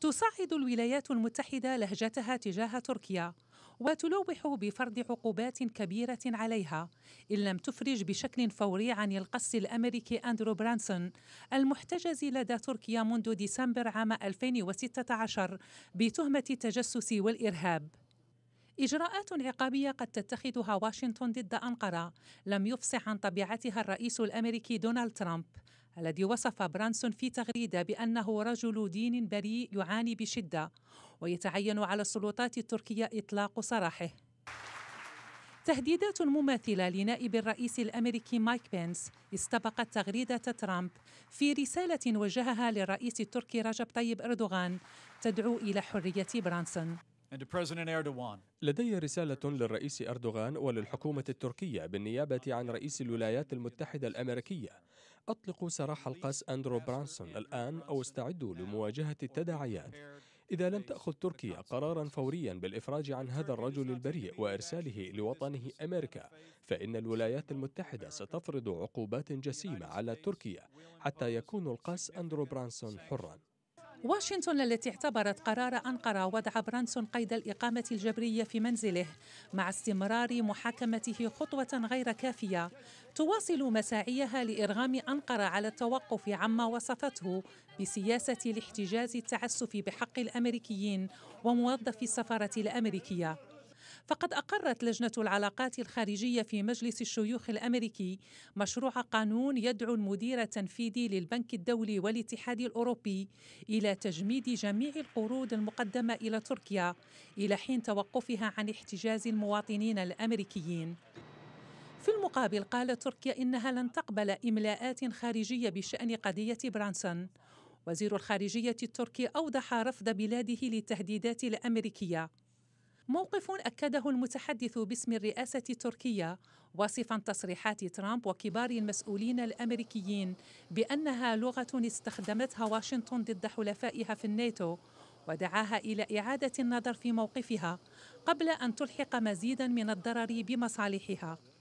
تصعد الولايات المتحدة لهجتها تجاه تركيا وتلوح بفرض عقوبات كبيرة عليها إن لم تفرج بشكل فوري عن القس الأمريكي أندرو برانسون المحتجز لدى تركيا منذ ديسمبر عام 2016 بتهمة التجسس والإرهاب إجراءات عقابية قد تتخذها واشنطن ضد أنقرة لم يفصح عن طبيعتها الرئيس الأمريكي دونالد ترامب الذي وصف برانسون في تغريده بانه رجل دين بريء يعاني بشده ويتعين على السلطات التركيه اطلاق سراحه تهديدات مماثلة لنائب الرئيس الأمريكي مايك بينس استبقت تغريدة ترامب في رسالة وجهها للرئيس التركي رجب طيب أردوغان تدعو إلى حرية برانسون لدي رسالة للرئيس أردوغان وللحكومة التركية بالنيابة عن رئيس الولايات المتحدة الأمريكية أطلقوا سراح القاس أندرو برانسون الآن أو استعدوا لمواجهة التداعيات إذا لم تأخذ تركيا قرارا فوريا بالإفراج عن هذا الرجل البريء وإرساله لوطنه أمريكا فإن الولايات المتحدة ستفرض عقوبات جسيمة على تركيا حتى يكون القاس أندرو برانسون حرا واشنطن التي اعتبرت قرار أنقرة وضع برانسون قيد الإقامة الجبرية في منزله مع استمرار محاكمته خطوة غير كافية تواصل مساعيها لإرغام أنقرة على التوقف عما وصفته بسياسة الاحتجاز التعسف بحق الأمريكيين وموظفي السفارة الأمريكية فقد أقرت لجنة العلاقات الخارجية في مجلس الشيوخ الأمريكي مشروع قانون يدعو المدير التنفيذي للبنك الدولي والاتحاد الأوروبي إلى تجميد جميع القروض المقدمة إلى تركيا إلى حين توقفها عن احتجاز المواطنين الأمريكيين في المقابل قالت تركيا إنها لن تقبل إملاءات خارجية بشأن قضية برانسون وزير الخارجية التركي أوضح رفض بلاده للتهديدات الأمريكية موقف أكده المتحدث باسم الرئاسة التركية واصفا تصريحات ترامب وكبار المسؤولين الأمريكيين بأنها لغة استخدمتها واشنطن ضد حلفائها في الناتو ودعاها إلى إعادة النظر في موقفها قبل أن تلحق مزيدا من الضرر بمصالحها